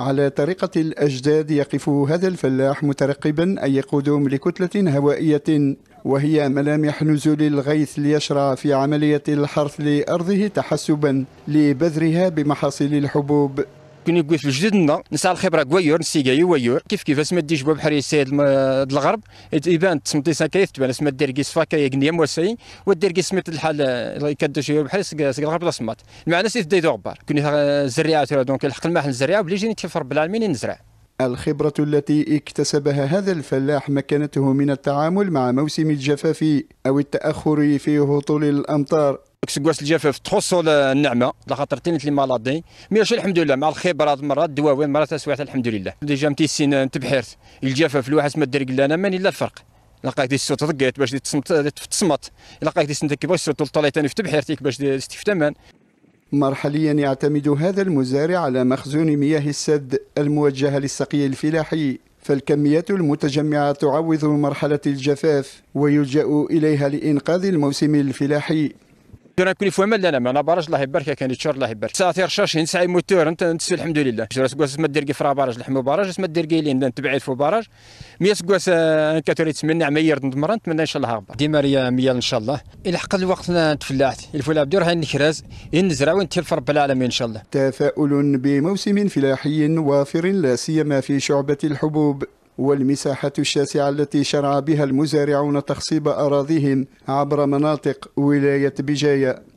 على طريقة الأجداد يقف هذا الفلاح مترقبا أن يقودهم لكتلة هوائية وهي ملامح نزول الغيث ليشرع في عملية الحرث لأرضه تحسبا لبذرها بمحاصيل الحبوب كوني قوي في الجدد نسعى الخبره كوايور نسيكاي وايور كيف كيف اسما ديج بحري سيد الغرب يبان تسمتي ساكايف تبان اسما ديركي صفاكا يقنيا ودير كيس سميت الحال كدوش بحر سك الغرب لا سمات المعنى سيد دي دوغبار كوني آه، زريعه دونك الحق الماحل الزريعه بلي جيني تشوف رب العالمين نزرع الخبرة التي اكتسبها هذا الفلاح مكنته من التعامل مع موسم الجفاف أو التأخر في هطول الأمطار كسكواس الجفاف تخصو النعمه لخاطر تنت لي مالادي مي الحمد لله مع الخبرات مرات الدواوين مرات اسوايع الحمد لله ديجا متيسين تبحرت الجفاف الواحد ما درك قلنا ماني لا الفرق لقاك ديس الصوت باش تصمت تصمت لقاك ديس سنتك باش الصوت طليتني في تبحرتك باش تفتمان. مرحليا يعتمد هذا المزارع على مخزون مياه السد الموجهة للسقي الفلاحي فالكميات المتجمعة تعوض مرحلة الجفاف ويلجأ إليها لإنقاذ الموسم الفلاحي درا كل فوا لا لا انا براج الله يبارك كان يتشر الله يبارك ساعتي رشاش نسعي موتور انت نتسو الحمد لله جراس كواس ما دير كي فرا باراج لحمو باراج اسم دير كي لين تبعي فو باراج مياس كواس آه، كاتوري تمنى عمير نتمرن نتمنى ان شاء الله غبر ديما ريا ميال ان شاء الله الى حق الوقت تفلعت الفولا بدور هاي النكراز نزرع ونتلف رب العالمين ان شاء الله تفاؤل بموسم فلاحي وافر لا سيما في شعبه الحبوب والمساحة الشاسعة التي شرع بها المزارعون تخصيب أراضيهم عبر مناطق ولاية بجاية